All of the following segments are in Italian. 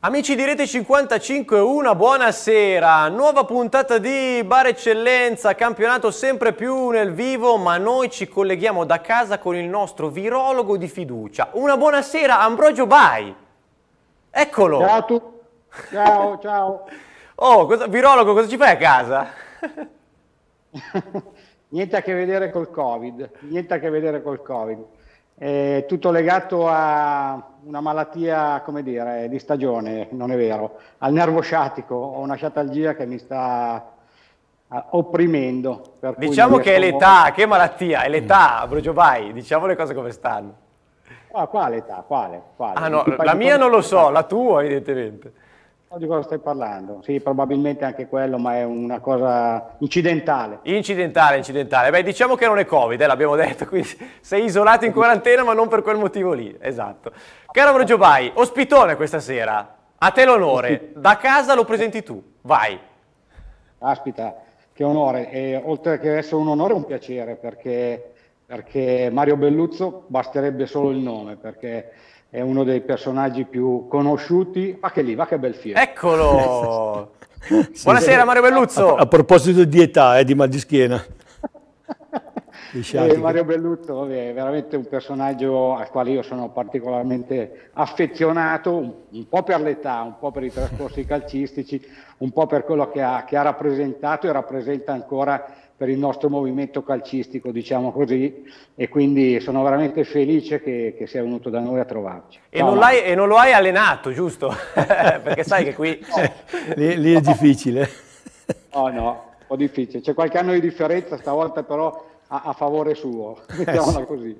Amici di Rete 55, una buonasera, nuova puntata di Bar Eccellenza, campionato sempre più nel vivo, ma noi ci colleghiamo da casa con il nostro virologo di fiducia. Una buonasera Ambrogio Bai, eccolo! Ciao a tutti, ciao, ciao! oh, cosa, virologo, cosa ci fai a casa? niente a che vedere col Covid, niente a che vedere col Covid. È tutto legato a una malattia, come dire, di stagione, non è vero, al nervo sciatico, ho una sciatalgia che mi sta opprimendo. diciamo che è l'età, molto... che malattia, è l'età, mm. Brugiovai, diciamo le cose come stanno. Ah, quale età? Quale? quale? Ah, no, la mia non lo so, la tua evidentemente di cosa stai parlando? Sì, probabilmente anche quello, ma è una cosa incidentale. Incidentale, incidentale. Beh, diciamo che non è Covid, eh, l'abbiamo detto, quindi sei isolato in quarantena, ma non per quel motivo lì, esatto. Caro Ambrogio Bai, ospitone questa sera, a te l'onore, da casa lo presenti tu, vai. Aspita, che onore, e oltre che essere un onore è un piacere, perché, perché Mario Belluzzo basterebbe solo il nome, perché è uno dei personaggi più conosciuti. Ma che lì, va che bel film. Eccolo! Buonasera Mario Belluzzo. A, a proposito di età, eh, di mal di schiena. Eh, Mario Belluzzo è veramente un personaggio al quale io sono particolarmente affezionato, un, un po' per l'età, un po' per i trascorsi calcistici, un po' per quello che ha, che ha rappresentato e rappresenta ancora per il nostro movimento calcistico, diciamo così, e quindi sono veramente felice che, che sia venuto da noi a trovarci. E, non, e non, lo hai allenato, giusto? Perché sai che qui... No. lì, lì, è difficile. Oh no, un po' difficile. C'è qualche anno di differenza, stavolta però a, a favore suo, eh, mettiamola così.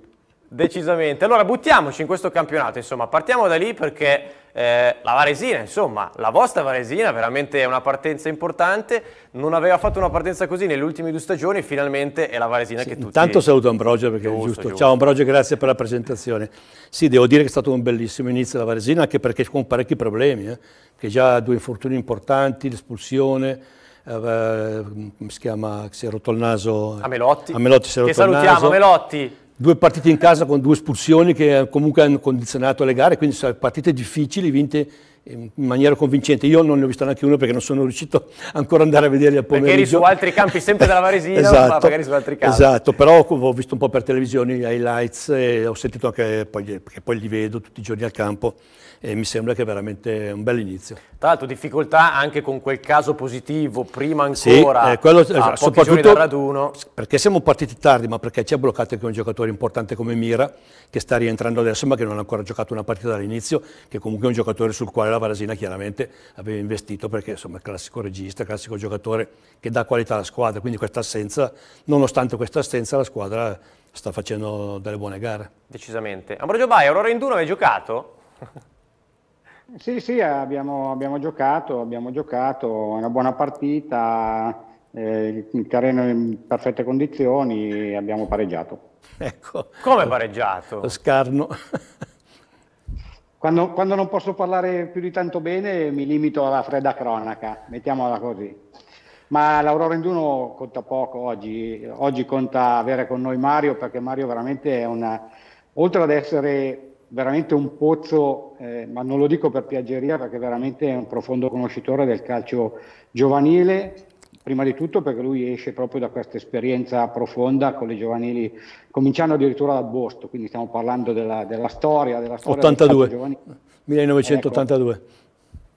Decisamente. Allora buttiamoci in questo campionato, insomma, partiamo da lì perché eh, la Varesina, insomma, la vostra Varesina veramente è una partenza importante, non aveva fatto una partenza così nelle ultime due stagioni, e finalmente è la Varesina sì, che tutti... Intanto saluto Ambrogio perché giusto, è giusto. giusto. Ciao Ambrogio, grazie per la presentazione. Sì, devo dire che è stato un bellissimo inizio la Varesina anche perché con parecchi problemi, eh, che già due infortuni importanti, l'espulsione, eh, si chiama, si è rotto il naso... A Melotti. A Melotti si è rotto il naso. Che salutiamo, Melotti! due partite in casa con due espulsioni che eh, comunque hanno condizionato le gare, quindi sono partite difficili, vinte ehm, in maniera convincente. Io non ne ho vista neanche una perché non sono riuscito ancora ad andare a vedere al pomeriggio. Perché eri su altri campi sempre della Varesina, esatto, ma magari su altri campi. Esatto, però ho visto un po' per televisione i highlights e ho sentito anche, poi, perché eh, poi li vedo tutti i giorni al campo, e mi sembra che è veramente un bel inizio. Tra l'altro difficoltà anche con quel caso positivo prima ancora, sì, eh, quello, a esatto, soprattutto raduno. Perché siamo partiti tardi, ma perché ci ha bloccato anche un giocatore importante come Mira, che sta rientrando adesso ma che non ha ancora giocato una partita dall'inizio, che comunque è un giocatore sul quale la Varasina chiaramente aveva investito perché insomma è classico regista, classico giocatore che dà qualità alla squadra, quindi questa assenza, nonostante questa assenza la squadra sta facendo delle buone gare. Decisamente. Ambrogio Baia, Aurora Induno, hai giocato? Sì, sì, abbiamo, abbiamo giocato, abbiamo giocato una buona partita, eh, il terreno in perfette condizioni, abbiamo pareggiato. Ecco. Come pareggiato? Lo scarno. Quando, quando, non posso parlare più di tanto bene mi limito alla fredda cronaca, mettiamola così. Ma l'Aurora in Induno conta poco oggi, oggi conta avere con noi Mario perché Mario veramente è una, oltre ad essere veramente un pozzo, eh, ma non lo dico per piaggeria perché veramente è un profondo conoscitore del calcio giovanile, prima di tutto perché lui esce proprio da questa esperienza profonda con le giovanili, cominciando addirittura dal Bosto, quindi stiamo parlando della, della storia, della storia 82, del 1982. Ecco,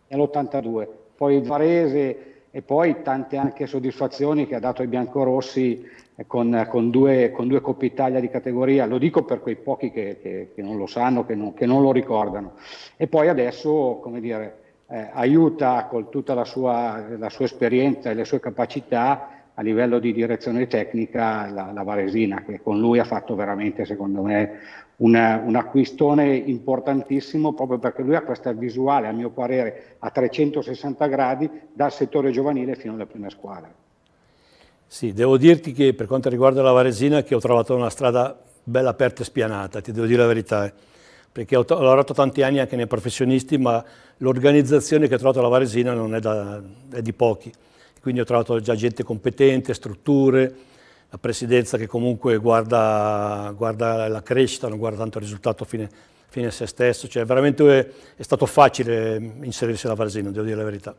nell'82, poi il Varese e poi tante anche soddisfazioni che ha dato ai biancorossi eh, con, eh, con, due, con due Coppa Italia di categoria, lo dico per quei pochi che, che, che non lo sanno, che non, che non, lo ricordano. E poi adesso, come dire, eh, aiuta con tutta la sua, la sua, esperienza e le sue capacità a livello di direzione tecnica la, la Varesina, che con lui ha fatto veramente, secondo me, una, un acquistone importantissimo proprio perché lui ha questa visuale, a mio parere, a 360 gradi dal settore giovanile fino alle prime squadre. Sì, devo dirti che per quanto riguarda la Varesina che ho trovato una strada bella aperta e spianata, ti devo dire la verità, eh. perché ho, ho lavorato tanti anni anche nei professionisti, ma l'organizzazione che ho trovato alla Varesina non è, da, è, di pochi, quindi ho trovato già gente competente, strutture, la presidenza che comunque guarda, guarda la crescita, non guarda tanto il risultato fine, fine a se stesso, cioè veramente è, è stato facile inserirsi alla Varesina, devo dire la verità.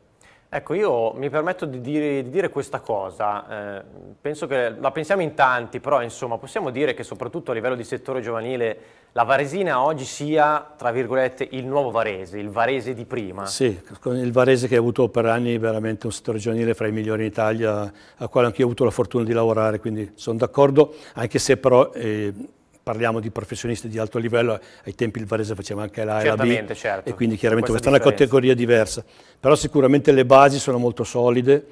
Ecco, io mi permetto di dire, di dire questa cosa, eh, penso che la pensiamo in tanti, però insomma possiamo dire che soprattutto a livello di settore giovanile la Varesina oggi sia, tra virgolette, il nuovo Varese, il Varese di prima. Sì, il Varese che ha avuto per anni veramente un settore giovanile fra i migliori in Italia, al quale anche io ho avuto la fortuna di lavorare, quindi sono d'accordo, anche se però... Eh, parliamo di professionisti di alto livello, ai tempi il Varese faceva anche la e la certo. e quindi chiaramente questa, questa è una categoria diversa, però sicuramente le basi sono molto solide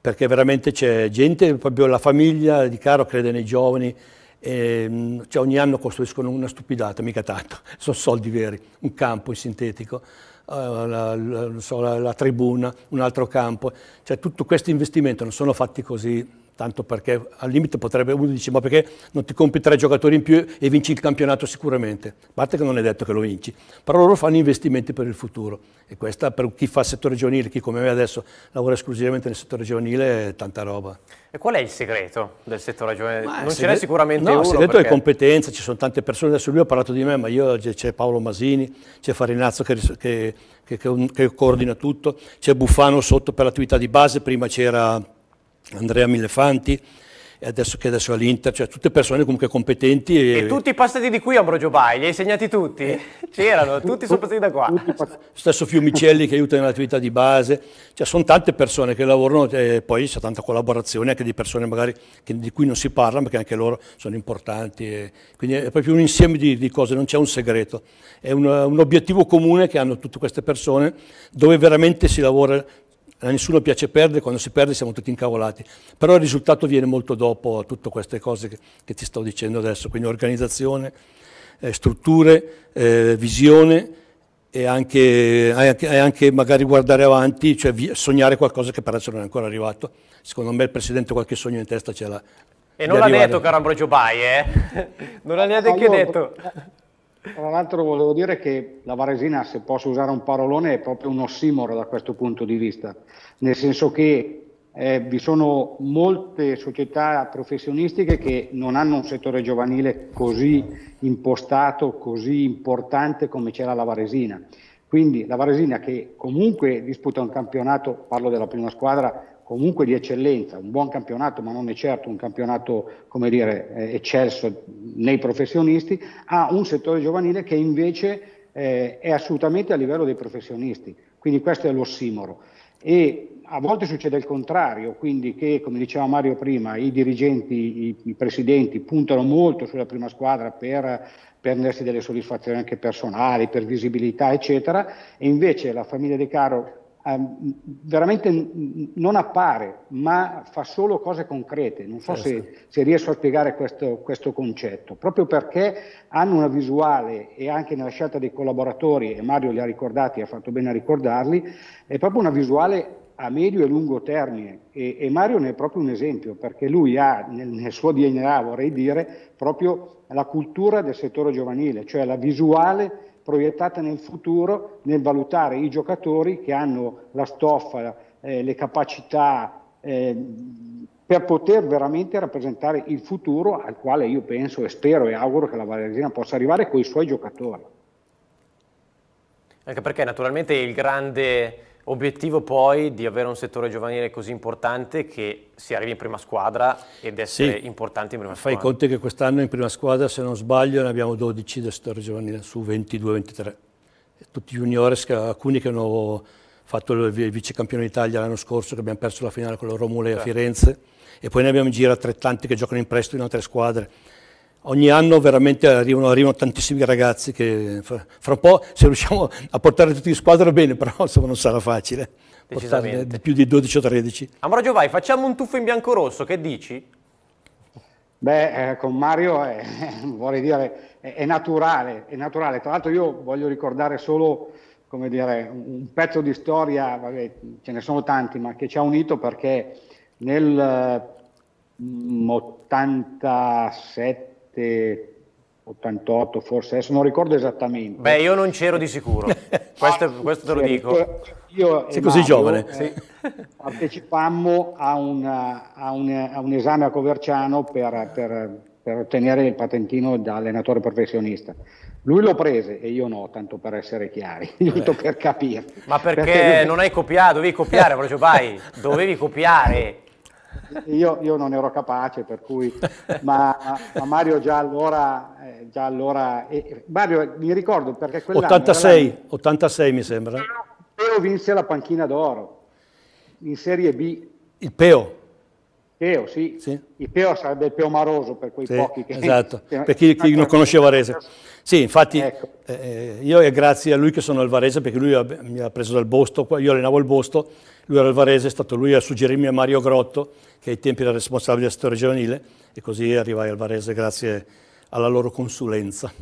perché veramente c'è gente, proprio la famiglia di Caro crede nei giovani, e, ehm, cioè ogni anno costruiscono una stupidata, mica tanto, sono soldi veri, un campo in sintetico, eh, la, la, la, la tribuna, un altro campo, cioè tutto questo investimento non sono fatti così tanto perché al limite potrebbe uno dice ma perché non ti compri tre giocatori in più e vinci il campionato sicuramente, a parte che non è detto che lo vinci, però loro fanno investimenti per il futuro e questa per chi fa il settore giovanile, chi come me adesso lavora esclusivamente nel settore giovanile è tanta roba. E qual è il segreto del settore giovanile? Ma non ce n'è sicuramente no, uno. Il segreto perché... è competenza, ci sono tante persone, adesso lui ha parlato di me, ma io c'è Paolo Masini, c'è Farinazzo che, che, che, che coordina tutto, c'è Buffano sotto per l'attività di base, prima c'era Andrea Millefanti, adesso che adesso è all'Inter, cioè tutte persone comunque competenti. E, e tutti passati di qui Ambrogio Bai, li hai segnati tutti? Eh. C'erano, tutti sono passati da qua. Stesso Fiumicelli che aiuta nell'attività di base, cioè sono tante persone che lavorano e poi c'è tanta collaborazione anche di persone magari che, di cui non si parla perché anche loro sono importanti. E, quindi è proprio un insieme di, di cose, non c'è un segreto. È un, un obiettivo comune che hanno tutte queste persone dove veramente si lavora a eh, nessuno piace perdere, quando si perde siamo tutti incavolati, però il risultato viene molto dopo a tutte queste cose che, che ti sto dicendo adesso, quindi organizzazione, eh, strutture, eh, visione e anche, anche, anche, magari guardare avanti, cioè sognare qualcosa che per non è ancora arrivato. Secondo me il Presidente qualche sogno in testa ce l'ha. E non l'ha detto caro Ambrogio Bai, eh? non l'ha neanche allora, detto. Eh, tra l'altro volevo dire che la Varesina, se posso usare un parolone, è proprio un ossimoro da questo punto di vista, nel senso che eh, vi sono molte società professionistiche che non hanno un settore giovanile così impostato, così importante come c'era la Varesina. Quindi la Varesina che comunque disputa un campionato, parlo della prima squadra, comunque di eccellenza, un buon campionato, ma non è certo un campionato come dire, eh, eccelso nei professionisti, a un settore giovanile che invece eh, è assolutamente a livello dei professionisti. Quindi questo è l'ossimoro. E a volte succede il contrario, quindi che, come diceva Mario prima, i dirigenti, i, i presidenti puntano molto sulla prima squadra per prendersi delle soddisfazioni anche personali, per visibilità, eccetera, e invece la famiglia De Caro Ehm, veramente non appare, ma fa solo cose concrete. Non so certo. se, se, riesco a spiegare questo, questo, concetto, proprio perché hanno una visuale e anche nella scelta dei collaboratori, e Mario li ha ricordati, ha fatto bene a ricordarli, è proprio una visuale a medio e lungo termine e, e Mario ne è proprio un esempio perché lui ha nel, nel suo DNA, vorrei dire, proprio la cultura del settore giovanile, cioè la visuale proiettata nel futuro nel valutare i giocatori che hanno la stoffa, eh, le capacità eh, per poter veramente rappresentare il futuro al quale io penso e spero e auguro che la Varesina possa arrivare con i suoi giocatori. Anche perché naturalmente il grande Obiettivo poi di avere un settore giovanile così importante che si arrivi in prima squadra ed essere sì, importanti in prima squadra. Fai conti che quest'anno in prima squadra, se non sbaglio, ne abbiamo 12 del settore giovanile su 22-23. Tutti i juniores, alcuni che hanno fatto il vice campione d'Italia l'anno scorso, che abbiamo perso la finale con la Romule certo. a Firenze, e poi ne abbiamo in giro altrettanti che giocano in prestito in altre squadre ogni anno veramente arrivano, arrivano tantissimi ragazzi che fra, fra, un po' se riusciamo a portare tutti in squadra bene, però insomma non sarà facile portarne di più di 12 o 13. Amaro vai, facciamo un tuffo in bianco-rosso, che dici? Beh, eh, con Mario è, eh, vorrei dire, è, è, naturale, è naturale. Tra l'altro io voglio ricordare solo come dire, un pezzo di storia, vabbè, ce ne sono tanti, ma che ci ha unito perché nel 87 mm, 87, 88 forse, adesso non ricordo esattamente. Beh, io non c'ero di sicuro, questo, questo, te lo dico. Io Sei così Mario, giovane. Eh, partecipammo a, una, a, un, a, un, esame a Coverciano per, per, per ottenere il patentino da allenatore professionista. Lui lo prese e io no, tanto per essere chiari, giusto per capire. Ma perché, perché lui... non hai copiato, dovevi copiare, proprio vai, dovevi copiare. Io, io, non ero capace, per cui, ma, ma Mario già allora, eh, già allora eh, Mario mi ricordo perché quell'anno 86, 86 mi sembra. Peo vinse la panchina d'oro in Serie B. Il Peo? Peo, sì. sì. Il Peo sarebbe il Peo Maroso per quei sì, pochi che... Esatto, per chi, chi non conosce Varese. Ecco. Sì, infatti ecco. eh, io è grazie a lui che sono al Varese perché lui mi ha preso dal Bosto, io allenavo il Bosto, lui era al Varese, è stato lui a suggerirmi a Mario Grotto che ai tempi era responsabile della storia giovanile e così arrivai al Varese grazie alla loro consulenza.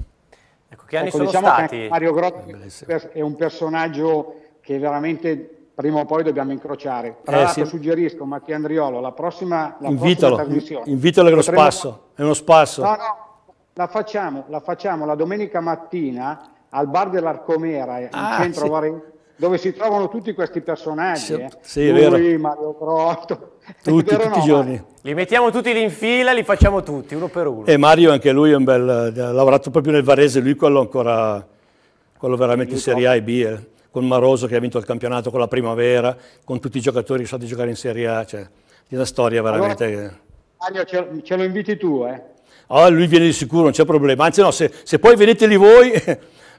Ecco, che anni ecco, sono diciamo stati? Mario Grotto è un personaggio che veramente prima o poi dobbiamo incrociare. Tra eh, l'altro sì. suggerisco Mattia Andriolo, la prossima, la invitalo, prossima trasmissione... Invitalo che lo spasso, è uno spasso. No, no, la facciamo, la facciamo la domenica mattina al bar dell'Arcomera, eh, in ah, centro sì. Varese, dove si trovano tutti questi personaggi. Sì, eh. sì eh. Lui, Mario Crotto. Tutti, tutti i giorni. Li mettiamo tutti lì in fila, li facciamo tutti, uno per uno. E Mario anche lui è un bel... Eh, ha lavorato proprio nel Varese, lui quello ancora... quello veramente in Serie A e B. Eh con Maroso che ha vinto il campionato con la primavera, con tutti i giocatori che sono stati giocare in Serie A, cioè, di una storia veramente... Allora, Mario, ce, ce lo inviti tu, eh? Ah, lui viene di sicuro, non c'è problema. Anzi, no, se, se poi venite lì voi,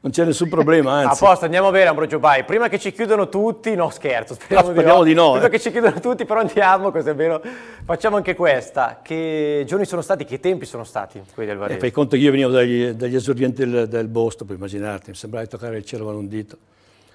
non c'è nessun problema. Anzi. A posto, andiamo bene, Ambrogio Bai. Prima che ci chiudono tutti, no scherzo, speriamo, no, speriamo di no. Di no Prima eh. che ci chiudono tutti, però andiamo, così è vero. Facciamo anche questa. Che giorni sono stati, che tempi sono stati quelli del eh, Varese? E fai conto che io venivo dagli, dagli esordienti del, del Bosto, puoi immaginarti, mi sembrava di toccare il cielo con un dito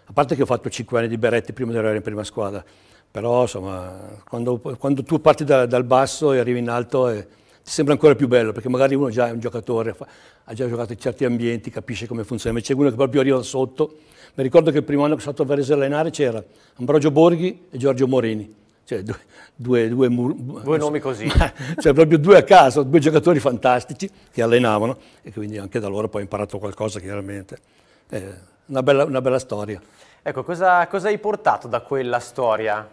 a parte che ho fatto 5 anni di Beretti prima di arrivare in prima squadra, però insomma, quando, quando tu parti da, dal basso e arrivi in alto e, eh, ti sembra ancora più bello, perché magari uno già è un giocatore, fa, ha già giocato in certi ambienti, capisce come funziona, invece uno che proprio arriva sotto, mi ricordo che il primo anno che sono stato a Varese allenare c'era Ambrogio Borghi e Giorgio Morini, cioè due, due, due, due nomi così. Ma, cioè proprio due a caso, due giocatori fantastici che allenavano e quindi anche da loro poi ho imparato qualcosa chiaramente eh, una, bella, una, bella, storia. Ecco, cosa, cosa, hai portato da quella storia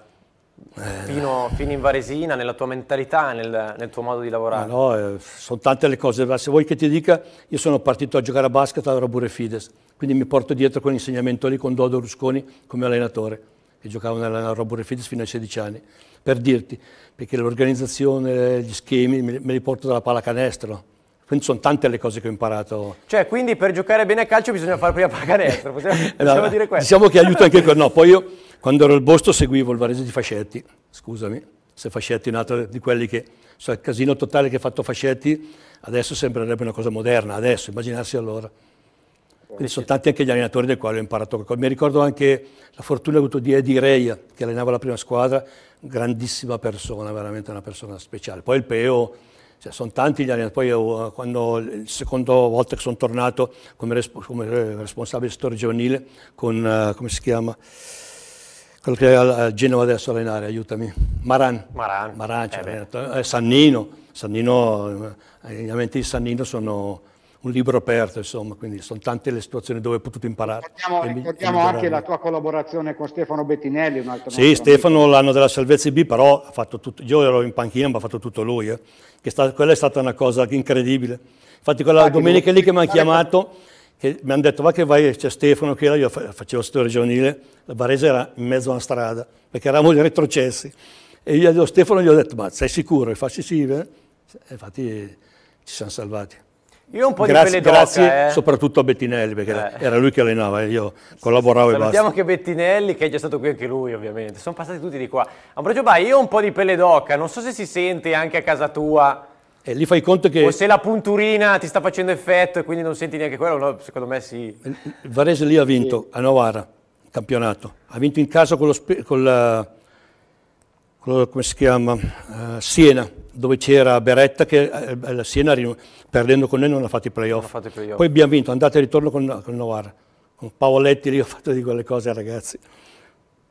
eh. fino, fino in Varesina, nella tua mentalità, nel, nel tuo modo di lavorare? No, no, eh, sono tante le cose, se vuoi che ti dica, io sono partito a giocare a basket allora pure Fides, quindi mi porto dietro quell'insegnamento lì con Dodo Rusconi come allenatore che giocava nella Robure Fides fino ai 16 anni, per dirti, perché l'organizzazione, gli schemi me li porto dalla pallacanestro, quindi sono tante le cose che ho imparato. Cioè, quindi per giocare bene a calcio bisogna fare prima pallacanestro, eh, possiamo, eh, no, possiamo dire questo. Diciamo che aiuta anche quello. No, poi io quando ero al Bosto seguivo il Varese di Fascetti, scusami, se Fascetti è un altro di quelli che... So, il casino totale che ha fatto Fascetti adesso sembrerebbe una cosa moderna, adesso, immaginarsi allora. Quindi sono tanti anche gli allenatori dei quali ho imparato qualcosa. Mi ricordo anche la fortuna che ho avuto di Eddie Reia, che allenava la prima squadra, grandissima persona, veramente una persona speciale. Poi il Peo cioè, sono tanti gli allenatori, poi io, eh, quando, la seconda volta che sono tornato come, come eh, responsabile giovanile con, uh, come si chiama? quello che è a Genova adesso allenare, aiutami, Maran, Maran, Maran eh Sannino, Sannino, gli allenamenti di Sannino sono un libro aperto, insomma, quindi sono tante le situazioni dove ho potuto imparare. Ricordiamo, ricordiamo anche la tua collaborazione con Stefano Bettinelli, un altro Sì, Stefano amico. l'anno della salvezza B, però ha fatto tutto, io ero in panchina, ma ha fatto tutto lui, eh, è stata, quella è stata una cosa incredibile. Infatti quella Infatti, domenica lì che mi hanno chiamato, che mi hanno detto va che vai, c'è Stefano che era, io facevo storia giovanile, la Varese era in mezzo a una strada, perché eravamo retrocessi. E io a Stefano gli ho detto, ma sei sicuro? E fa sì, sì, eh? infatti ci siamo salvati. Io un po' grazie, di pelle d'oca. eh. soprattutto a Bettinelli, perché eh. era lui che allenava, io collaboravo sì, e basta. anche Bettinelli, che è già stato qui anche lui ovviamente, sono passati tutti di qua. Ambrogio Bai, io un po' di pelle d'oca, non so se si sente anche a casa tua. E lì fai conto che... O se la punturina ti sta facendo effetto e quindi non senti neanche quello, no, secondo me sì. Il Varese lì ha vinto, sì. a Novara, campionato. Ha vinto in casa con, lo, con la come si chiama, uh, Siena, dove c'era Beretta che eh, la Siena perdendo con noi non ha fatto i playoff. Play Poi abbiamo vinto, andate e ritorno con, con Novara. Con Paoletti lì ho fatto di quelle cose ragazzi.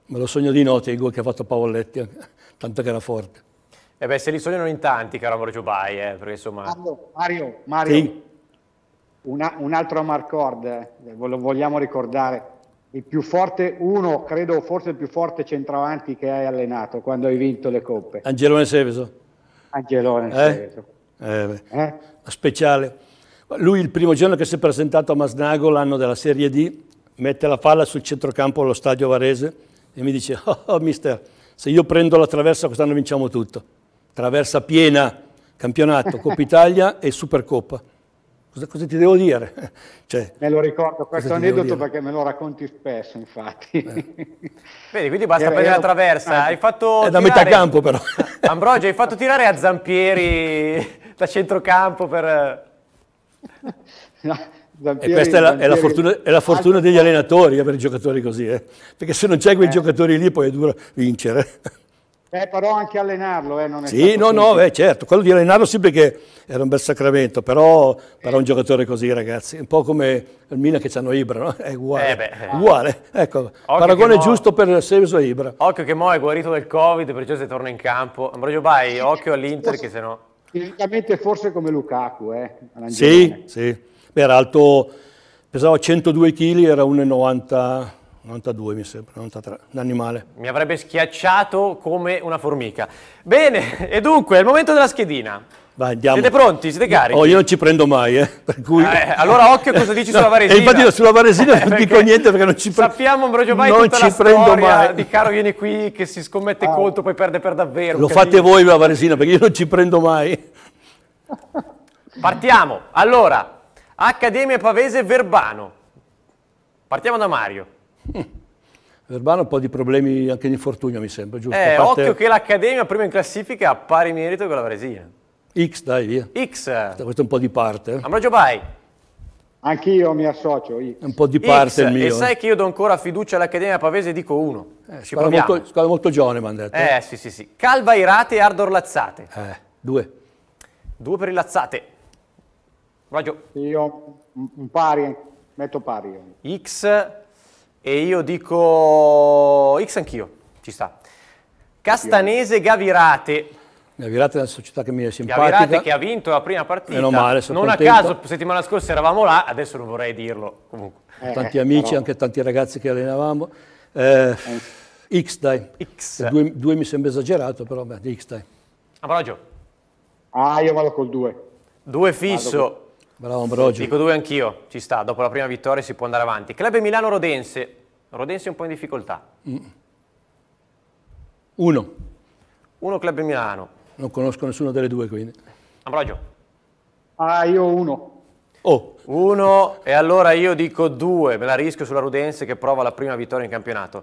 Me lo sogno di notte il gol che ha fatto Paoletti, eh, tanto che era forte. E eh beh, se li sognano in tanti, caro Amore Giubai, eh, perché insomma... Mario, Mario, Mario sì? una, un altro Amarcord, eh, lo vogliamo ricordare, il più forte, uno credo forse il più forte centravanti che hai allenato quando hai vinto le coppe. Angelone Seveso. Angelone eh? Seveso. Eh, eh? Speciale. Lui il primo giorno che si è presentato a Masnago l'anno della Serie D mette la palla sul centrocampo allo stadio Varese e mi dice oh, oh mister se io prendo la traversa quest'anno vinciamo tutto. Traversa piena, campionato, Coppa Italia e Supercoppa cosa, cosa, ti devo dire? Cioè, me lo ricordo questo aneddoto perché me lo racconti spesso, infatti. Eh. Vedi, quindi basta prendere la traversa. Hai fatto è da tirare... metà campo però. Ambrogio, hai fatto tirare a Zampieri da centrocampo per... Zampieri, e questa è la, è la fortuna, è la fortuna degli allenatori avere giocatori così, eh? perché se non c'è quei eh. giocatori lì poi è duro vincere. Eh, però anche allenarlo eh, non è Sì, no, no, beh, certo, quello di allenarlo sì perché era un bel sacramento, però per un giocatore così ragazzi, un po' come il Milan che c'hanno Ibra, no? È uguale, eh beh, eh. uguale. ecco, Occhio paragone giusto per Sevio e Ibra. Occhio che Mo è guarito dal Covid, perciò se torna in campo. Ambrogio Bai, occhio all'Inter che se no... Fisicamente forse come Lukaku, eh? Sì, sì. Beh, era alto, pesava 102 kg, era 1,90 92 mi sembra, 93, animale. Mi avrebbe schiacciato come una formica. Bene, e dunque è il momento della schedina. Vai, andiamo. Siete pronti? Siete carichi? Oh, io non ci prendo mai, eh, cui... Ah, eh, allora occhio cosa dici no, sulla Varesina. infatti sulla Varesina eh, non dico niente perché non ci prendo. Sappiamo, Ambrogio Vai, non ci prendo mai. di Caro vieni qui che si scommette ah. contro, poi perde per davvero. Lo capito? fate voi la Varesina perché io non ci prendo mai. Partiamo. Allora, Accademia Pavese Verbano. Partiamo da Mario. Verbano eh, ha un po' di problemi anche di infortunio, mi sembra, giusto? Eh, parte... occhio che l'Accademia, prima in classifica, ha pari merito con la Varesina. X, dai, via. X. Questo è un po' di parte. Eh. Ambrogio Bai. Anch'io mi associo. X. È un po' di parte X. il mio. E sai eh. che io do ancora fiducia all'Accademia Pavese e dico uno. Eh, Ci proviamo. squadra molto giovane, mi hanno detto. Eh, sì, sì, sì. Calva Irate e Ardor Lazzate. Eh, due. Due per il Lazzate. Raggio. Io un pari, metto pari. X e io dico X anch'io, ci sta. Castanese Gavirate. Gavirate è la società che mi è simpatica. Gavirate che ha vinto la prima partita. Meno male, sono Non contento. a caso, settimana scorsa eravamo là, adesso non vorrei dirlo comunque. Eh, tanti amici, però... Eh, eh, anche tanti ragazzi che allenavamo. Eh, X dai. X. Due, due, mi sembra esagerato, però beh, X dai. Ambrogio. Ah, io vado col due. Due fisso. Bravo Ambrogio. Dico due anch'io, ci sta, dopo la prima vittoria si può andare avanti. Club Milano-Rodense, Rodense è un po' in difficoltà. Mm. Uno. Uno Club Milano. Non conosco nessuna delle due quindi. Ambrogio. Ah, io uno. Oh. Uno, e allora io dico due, me la rischio sulla Rudense che prova la prima vittoria in campionato.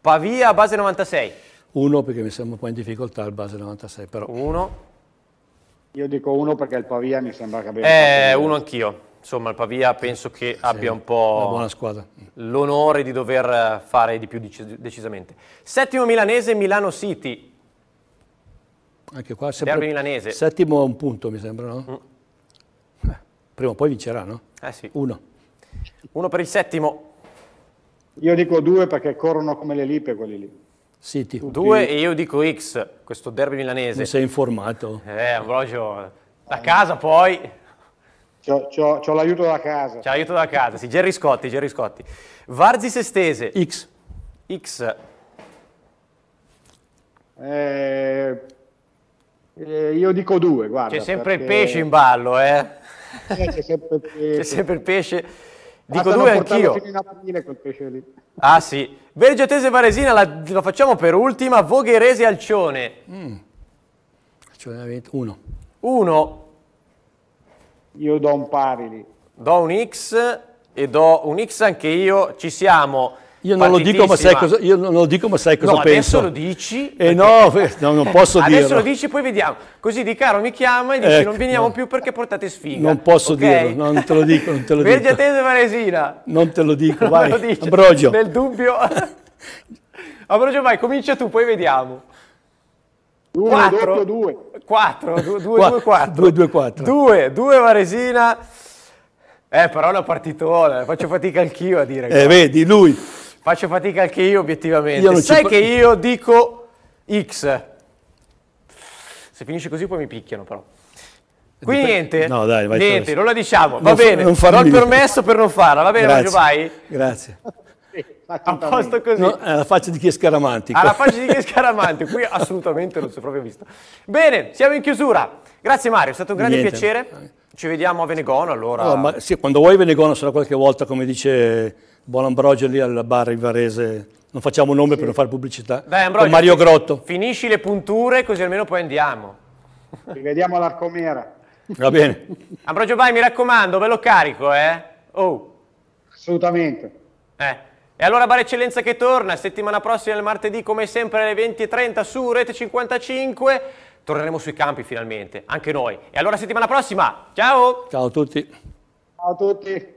Pavia, base 96. Uno, perché mi sembra un po' in difficoltà il base 96, però. Uno. Io dico uno perché il Pavia mi sembra che abbia... Eh, uno anch'io. Insomma, il Pavia penso che abbia un po' una buona l'onore di dover fare di più decisamente. Settimo milanese, Milano City. Anche qua sempre... Derby milanese. Settimo a un punto, mi sembra, no? Mm. Eh, prima o poi vincerà, no? Eh sì. Uno. Uno per il settimo. Io dico due perché corrono come le lipe quelli lì. City. Due e io dico X, questo derby milanese. Mi sei informato. Eh, Ambrogio, da casa poi... C'ho, l'aiuto da casa. C'ho l'aiuto da casa, sì, Gerry Scotti, Gerry Scotti. Varzi Estese. X. X. Eh, eh, io dico due, guarda. C'è sempre perché... il pesce in ballo, eh? eh c'è sempre il pesce. C'è sempre il pesce. Dico due anch'io. Fino in aprile quel pesce lì. Ah sì. Bergetese Varesina la, la, facciamo per ultima. Vogherese Alcione. Mm. Alcione uno. Uno. Io do un pari lì. Do un X e do un X anche io. Ci siamo. Io non, dico, cosa, io non, lo dico, ma sai cosa, no, penso. Adesso lo dici. Eh no, eh, no, non posso adesso dirlo. Adesso lo dici, poi vediamo. Così Di Caro mi chiama e dice: ecco, Non veniamo no. più perché portate sfiga. Non posso okay? dirlo, non te lo dico. Non te lo dico. Varesina. Non te lo dico, non vai. Lo dice. Ambrogio. Nel dubbio. Ambrogio, vai, comincia tu, poi vediamo. 1, 4, 2. 4, 2, 2, 4. 2, 2, 4. 2, 2 Varesina. Eh, però è una partitona, faccio fatica anch'io a dire. Eh, vedi, lui. Faccio fatica anche io obiettivamente. Io Sai che io dico X. Se finisce così poi mi picchiano però. Qui Dipende. niente, no, dai, vai niente non la diciamo, va non, bene, non do il permesso per non farla, va bene Grazie. Maggio, vai? Grazie. A posto così. No, alla faccia di chi è scaramantico. Alla faccia di chi è scaramantico, qui assolutamente non si è proprio visto. Bene, siamo in chiusura. Grazie Mario, è stato un grande niente. piacere. Ci vediamo a Venegono allora. No, ma, sì, quando vuoi Venegono sarà qualche volta come dice buon Ambrogio lì al bar in Varese, non facciamo nome sì. per non fare pubblicità, Dai, Ambrogio, con Mario Grotto. Finisci le punture così almeno poi andiamo. Rivediamo all'Arcomera. Va bene. Ambrogio vai, mi raccomando, ve lo carico, eh? Oh. Assolutamente. Eh. E allora Bar Eccellenza che torna, settimana prossima il martedì come sempre alle 20.30 su Rete 55. Torneremo sui campi finalmente, anche noi. E allora settimana prossima, ciao! Ciao a tutti! Ciao a tutti!